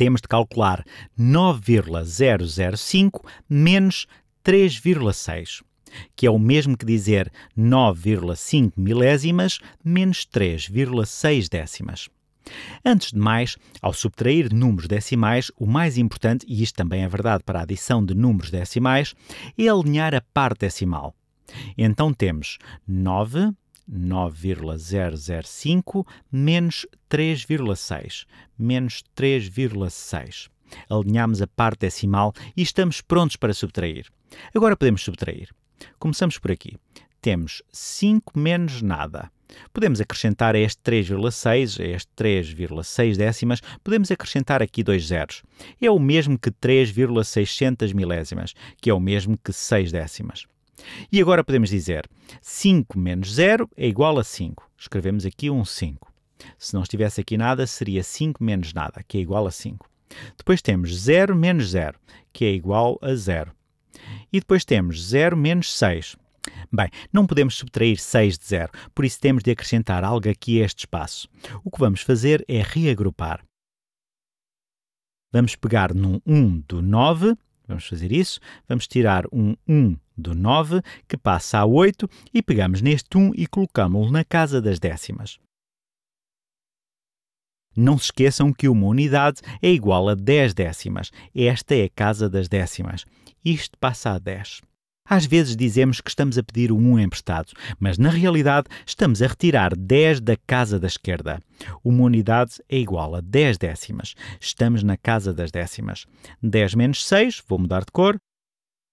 temos de calcular 9,005 menos 3,6, que é o mesmo que dizer 9,5 milésimas menos 3,6 décimas. Antes de mais, ao subtrair números decimais, o mais importante, e isto também é verdade para a adição de números decimais, é alinhar a parte decimal. Então temos 9 9,005 menos 3,6, menos 3,6. Alinhamos a parte decimal e estamos prontos para subtrair. Agora podemos subtrair. Começamos por aqui. Temos 5 menos nada. Podemos acrescentar a este 3,6, a este 3,6 décimas, podemos acrescentar aqui dois zeros. É o mesmo que 3,600 milésimas, que é o mesmo que 6 décimas. E agora podemos dizer 5 menos 0 é igual a 5. Escrevemos aqui um 5. Se não estivesse aqui nada, seria 5 menos nada, que é igual a 5. Depois temos 0 menos 0, que é igual a 0. E depois temos 0 menos 6. Bem, não podemos subtrair 6 de 0, por isso temos de acrescentar algo aqui a este espaço. O que vamos fazer é reagrupar. Vamos pegar no 1 do 9, vamos fazer isso, vamos tirar um 1 do 9, que passa a 8, e pegamos neste 1 e colocamos o na casa das décimas. Não se esqueçam que uma unidade é igual a 10 décimas. Esta é a casa das décimas. Isto passa a 10. Às vezes dizemos que estamos a pedir o 1 emprestado, mas na realidade estamos a retirar 10 da casa da esquerda. Uma unidade é igual a 10 décimas. Estamos na casa das décimas. 10 menos 6, vou mudar de cor,